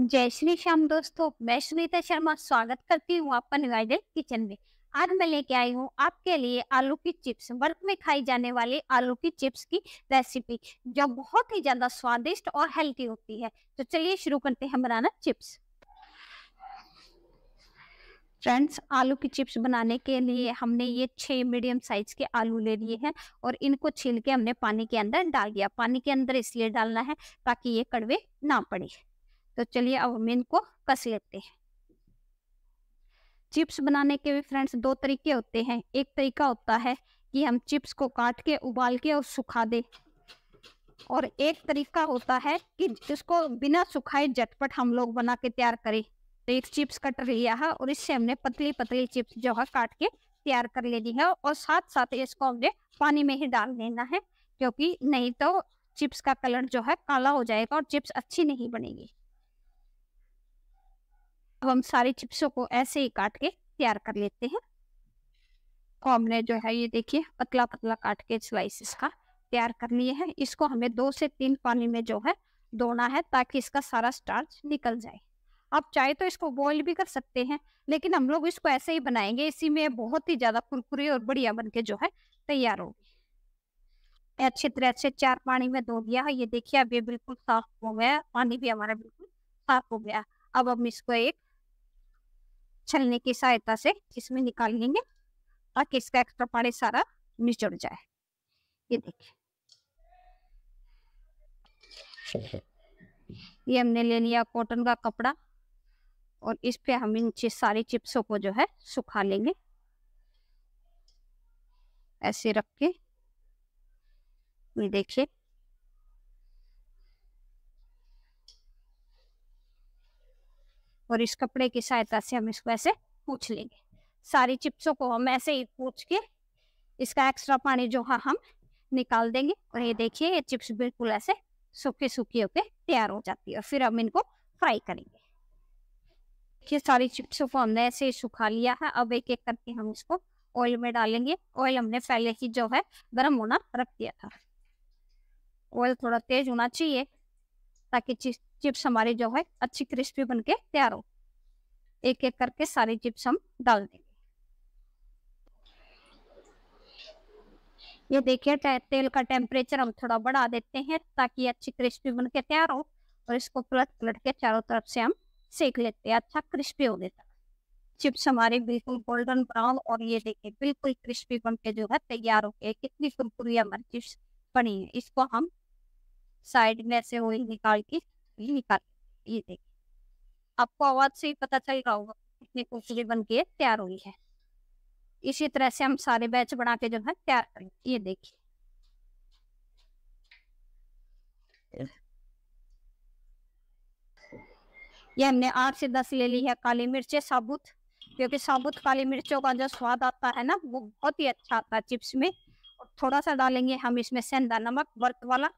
जय श्री श्याम दोस्तों मैं सुनीता शर्मा स्वागत करती हूँ आपका निगाइडेड किचन में आज मैं लेके आई हूँ आपके लिए आलू की चिप्स वर्क में खाई जाने वाली आलू की चिप्स की रेसिपी जो बहुत ही ज्यादा स्वादिष्ट और हेल्थी होती है तो चलिए शुरू करते हैं बनाना चिप्स फ्रेंड्स आलू की चिप्स बनाने के लिए हमने ये छह मीडियम साइज के आलू ले लिए हैं और इनको छील के हमने पानी के अंदर डाल दिया पानी के अंदर इसलिए डालना है ताकि ये कड़वे ना पड़े तो चलिए अब हम इनको कस लेते हैं चिप्स बनाने के भी फ्रेंड्स दो तरीके होते हैं एक तरीका होता है कि हम चिप्स को काट के उबाल के और सुखा दें और एक तरीका होता है कि इसको बिना सुखाए झटपट हम लोग बना के तैयार करें तो एक चिप्स कट लिया है और इससे हमने पतली पतली चिप्स जो है काट के तैयार कर लेनी है और साथ साथ इसको हमने पानी में ही डाल देना है क्योंकि नहीं तो चिप्स का कलर जो है काला हो जाएगा और चिप्स अच्छी नहीं बनेगी अब हम सारे चिप्सों को ऐसे ही काट के तैयार कर लेते हैं तो हमने जो है ये देखिए पतला पतला काट के स्लाइसिस का तैयार कर लिए हैं इसको हमें दो से तीन पानी में जो है धोना है ताकि इसका सारा स्टार्च निकल जाए आप चाहे तो इसको बॉईल भी कर सकते हैं लेकिन हम लोग इसको ऐसे ही बनाएंगे इसी में बहुत ही ज्यादा कुरकुरी और बढ़िया बन के जो है तैयार होगी अच्छी तरह से चार पानी में धो दिया ये देखिए अब ये बिल्कुल साफ हो गया पानी भी हमारा बिल्कुल साफ हो गया अब हम इसको एक छलने की सहायता से इसमें निकाल लेंगे ताकि इसका एक्स्ट्रा पानी सारा निचड़ जाए ये देखिए ये हमने ले लिया कॉटन का कपड़ा और इस पे हम इन सारी चिप्सों को जो है सुखा लेंगे ऐसे रख के ये देखिए और इस कपड़े की सहायता से हम इसको ऐसे पूछ लेंगे सारी चिप्सों को हम ऐसे ही पूछ के इसका एक्स्ट्रा पानी जो है हम निकाल देंगे और ये देखिए ये चिप्स बिल्कुल ऐसे सूखे सूखे होके तैयार हो जाती है और फिर हम इनको फ्राई करेंगे देखिए सारी चिप्सों को हमने ऐसे ही सुखा लिया है अब एक एक करके हम इसको ऑयल में डालेंगे ऑयल हमने पहले ही जो है गर्म होना रख दिया था ऑयल थोड़ा तेज होना चाहिए ताकि चिप्स हमारे जो है अच्छी क्रिस्पी बन के तैयार हो एक एक करके सारे चिप्स हम डाल देंगे ये देखिए तेल का टेम्परेचर हम थोड़ा बढ़ा देते हैं ताकि अच्छी क्रिस्पी बन के तैयार हो और इसको पलट पलट के चारों तरफ से हम सेक लेते हैं अच्छा क्रिस्पी होने तक चिप्स हमारे बिल्कुल गोल्डन ब्राउन और ये देखिए बिल्कुल क्रिस्पी बन के जो है तैयार हो गए कितनी कुरकुरी हमारी चिप्स बनी है इसको हम साइड में से वही निकाल के भी निकाल ये देखिए आपको आवाज से ही पता चल रहा होगा कितनी कुर्सी बन के तैयार हुई है इसी तरह से हम सारे बैच बना के जो है तैयार करेंगे ये देखिए ये हमने आठ से दस ले ली है काली मिर्चे साबुत क्योंकि साबुत काली मिर्चों का जो स्वाद आता है ना वो बहुत ही अच्छा आता है चिप्स में और थोड़ा सा डालेंगे हम इसमें सेंधा नमक वर्त वाला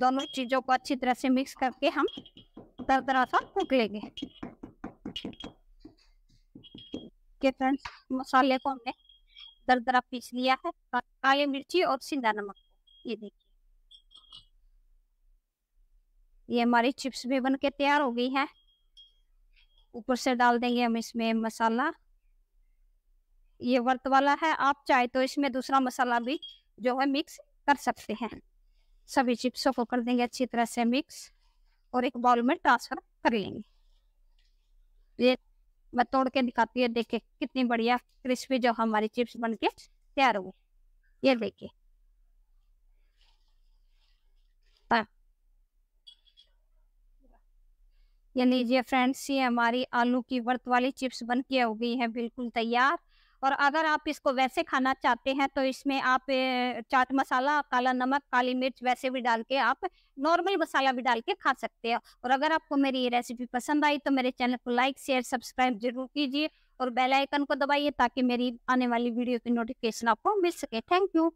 दोनों चीज़ों को अच्छी तरह से मिक्स करके हम तरह तरह सा कूक लेंगे के फ्रेंड्स मसाले को हमने दर दरा पीस लिया है काली मिर्ची और सिंधा नमक ये देखिए ये हमारी चिप्स भी बन के तैयार हो गई है ऊपर से डाल देंगे हम इसमें मसाला ये वर्त वाला है आप चाहे तो इसमें दूसरा मसाला भी जो है मिक्स कर सकते हैं सभी चिप्सों को कर देंगे अच्छी तरह से मिक्स और एक बाउल में ट्रांसफर कर लेंगे ये मैं तोड़ के दिखाती है देखे कितनी बढ़िया क्रिस्पी जो हमारी चिप्स बन के तैयार हुई ये देखिए ये लीजिए फ्रेंड्स ये हमारी आलू की वर्त वाली चिप्स बन के हो गई है बिल्कुल तैयार और अगर आप इसको वैसे खाना चाहते हैं तो इसमें आप चाट मसाला काला नमक काली मिर्च वैसे भी डाल के आप नॉर्मल मसाला भी डाल के खा सकते हैं और अगर आपको मेरी ये रेसिपी पसंद आई तो मेरे चैनल को लाइक शेयर सब्सक्राइब जरूर कीजिए और बेल आइकन को दबाइए ताकि मेरी आने वाली वीडियो की नोटिफिकेशन आपको मिल सके थैंक यू